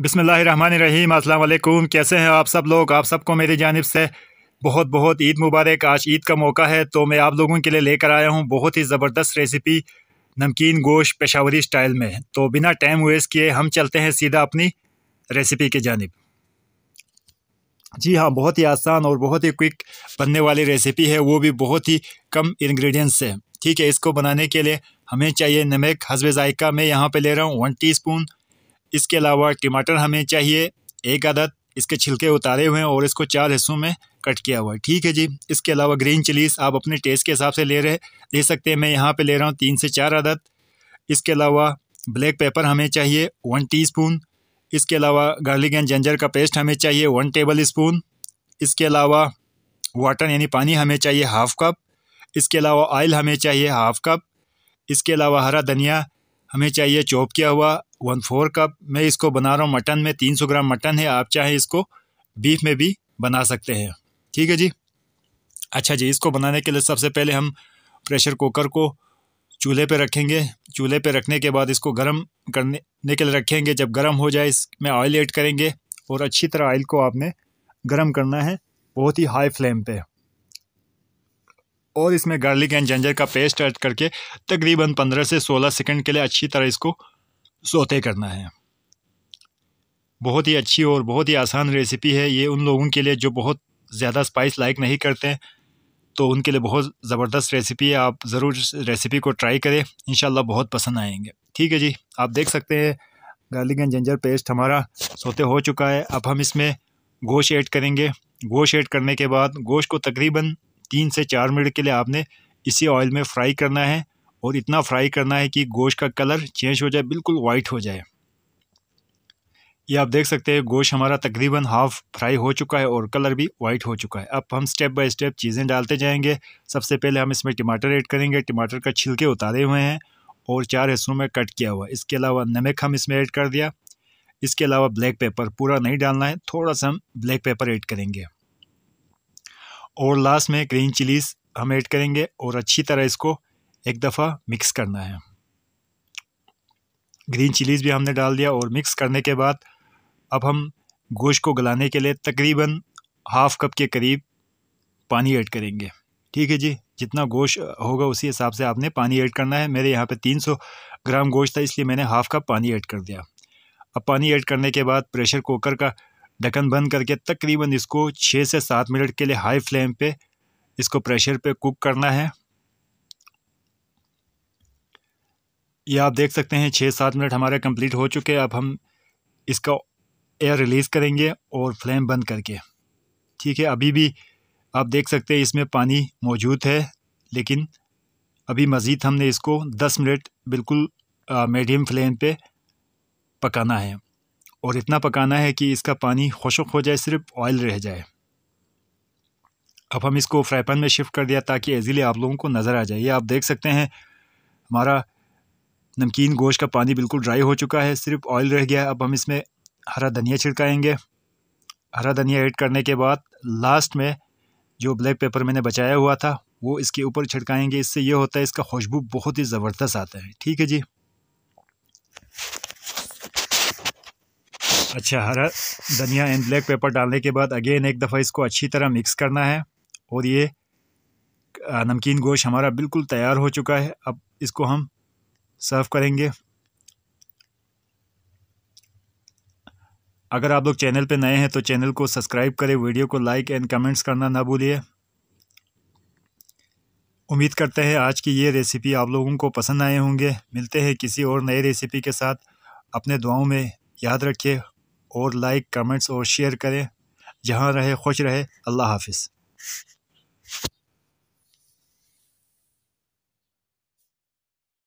बिसमीम अल्लाम कैसे हैं आप सब लोग आप सबको मेरी जानब से बहुत बहुत ईद मुबारक आज ईद का मौका है तो मैं आप लोगों के लिए लेकर आया हूँ बहुत ही ज़बरदस्त रेसिपी नमकीन गोश्त पेशावरी स्टाइल में तो बिना टाइम वेस्ट किए हम चलते हैं सीधा अपनी रेसिपी की जानब जी हाँ बहुत ही आसान और बहुत ही क्विक बनने वाली रेसिपी है वो भी बहुत ही कम इन्ग्रीडियंट्स से ठीक है इसको बनाने के लिए हमें चाहिए नमक हसब जायका मैं यहाँ पर ले रहा हूँ वन टी इसके अलावा टमाटर हमें चाहिए एक आदत इसके छिलके उतारे हुए हैं और इसको चार हिस्सों में कट किया हुआ है ठीक है जी इसके अलावा ग्रीन चिलीज आप अपने टेस्ट के हिसाब से ले रहे ले सकते हैं मैं यहाँ पे ले रहा हूँ तीन से चार आदत इसके अलावा ब्लैक पेपर हमें चाहिए वन टीस्पून इसके अलावा गार्लिक एंड जंजर का पेस्ट हमें चाहिए वन टेबल स्पून इसके अलावा वाटर यानी पानी हमें चाहिए हाफ़ कप इसके अलावा ऑयल हमें चाहिए हाफ़ कप इसके अलावा हरा धनिया हमें चाहिए चॉप किया हुआ वन फोर कप मैं इसको बना रहा हूँ मटन में तीन सौ ग्राम मटन है आप चाहे इसको बीफ में भी बना सकते हैं ठीक है जी अच्छा जी इसको बनाने के लिए सबसे पहले हम प्रेशर कुकर को चूल्हे पे रखेंगे चूल्हे पे रखने के बाद इसको गर्म करने के लिए रखेंगे जब गर्म हो जाए इसमें ऑयल ऐड करेंगे और अच्छी तरह ऑयल को आपने गर्म करना है बहुत ही हाई फ्लेम पे और इसमें गार्लिक एंड जंजर का पेस्ट ऐड करके तकरीबन पंद्रह से सोलह सेकंड के लिए अच्छी तरह इसको सोते करना है बहुत ही अच्छी और बहुत ही आसान रेसिपी है ये उन लोगों के लिए जो बहुत ज़्यादा स्पाइस लाइक नहीं करते तो उनके लिए बहुत ज़बरदस्त रेसिपी है आप ज़रूर रेसिपी को ट्राई करें इन बहुत पसंद आएंगे ठीक है जी आप देख सकते हैं गार्लिक एंड जिंजर पेस्ट हमारा सोते हो चुका है अब हम इसमें गोश्त ऐड करेंगे गोश्त ऐड करने के बाद गोश्त को तकरीबन तीन से चार मिनट के लिए आपने इसी ऑयल में फ्राई करना है और इतना फ्राई करना है कि गोश्त का कलर चेंज हो जाए बिल्कुल वाइट हो जाए ये आप देख सकते हैं गोश्त हमारा तकरीबन हाफ़ फ्राई हो चुका है और कलर भी वाइट हो चुका है अब हम स्टेप बाय स्टेप चीज़ें डालते जाएंगे सबसे पहले हम इसमें टमाटर ऐड करेंगे टमाटर का छिलके उतारे हुए हैं और चार हिस्सों में कट किया हुआ इसके अलावा नमक हम इसमें ऐड कर दिया इसके अलावा ब्लैक पेपर पूरा नहीं डालना है थोड़ा सा हम ब्लैक पेपर ऐड करेंगे और लास्ट में ग्रीन चिलीज़ हम ऐड करेंगे और अच्छी तरह इसको एक दफ़ा मिक्स करना है ग्रीन चिलीज़ भी हमने डाल दिया और मिक्स करने के बाद अब हम गोश्त को गलाने के लिए तकरीबन हाफ़ कप के करीब पानी ऐड करेंगे ठीक है जी जितना गोश्त होगा उसी हिसाब से आपने पानी ऐड करना है मेरे यहाँ पे 300 ग्राम गोश्त था इसलिए मैंने हाफ़ कप पानी ऐड कर दिया अब पानी ऐड करने के बाद प्रेशर कुकर का ढक्कन बंद करके तकरीबन इसको छः से सात मिनट के लिए हाई फ्लेम पे इसको प्रेशर पर कुक करना है ये आप देख सकते हैं छः सात मिनट हमारे कंप्लीट हो चुके हैं अब हम इसका एयर रिलीज़ करेंगे और फ्लेम बंद करके ठीक है अभी भी आप देख सकते हैं इसमें पानी मौजूद है लेकिन अभी मज़ीद हमने इसको दस मिनट बिल्कुल मीडियम फ्लेम पे पकाना है और इतना पकाना है कि इसका पानी खुशक हो जाए सिर्फ ऑयल रह जाए अब हम इसको फ्राई पैन में शिफ्ट कर दिया ताकि ईज़िली आप लोगों को नज़र आ जाए ये आप देख सकते हैं हमारा नमकीन गोश्त का पानी बिल्कुल ड्राई हो चुका है सिर्फ ऑयल रह गया है अब हम इसमें हरा धनिया छिड़काएंगे हरा धनिया ऐड करने के बाद लास्ट में जो ब्लैक पेपर मैंने बचाया हुआ था वो इसके ऊपर छिड़काएंगे इससे ये होता है इसका खुशबू बहुत ही ज़बरदस्त आता है ठीक है जी अच्छा हरा धनिया एंड ब्लैक पेपर डालने के बाद अगेन एक दफ़ा इसको अच्छी तरह मिक्स करना है और ये नमकीन गोश हमारा बिल्कुल तैयार हो चुका है अब इसको हम सर्व करेंगे अगर आप लोग चैनल पे नए हैं तो चैनल को सब्सक्राइब करें वीडियो को लाइक एंड कमेंट्स करना ना भूलिए उम्मीद करते हैं आज की ये रेसिपी आप लोगों को पसंद आए होंगे मिलते हैं किसी और नए रेसिपी के साथ अपने दुआओं में याद रखिए और लाइक कमेंट्स और शेयर करें जहाँ रहे खुश रहे अल्लाह हाफिज़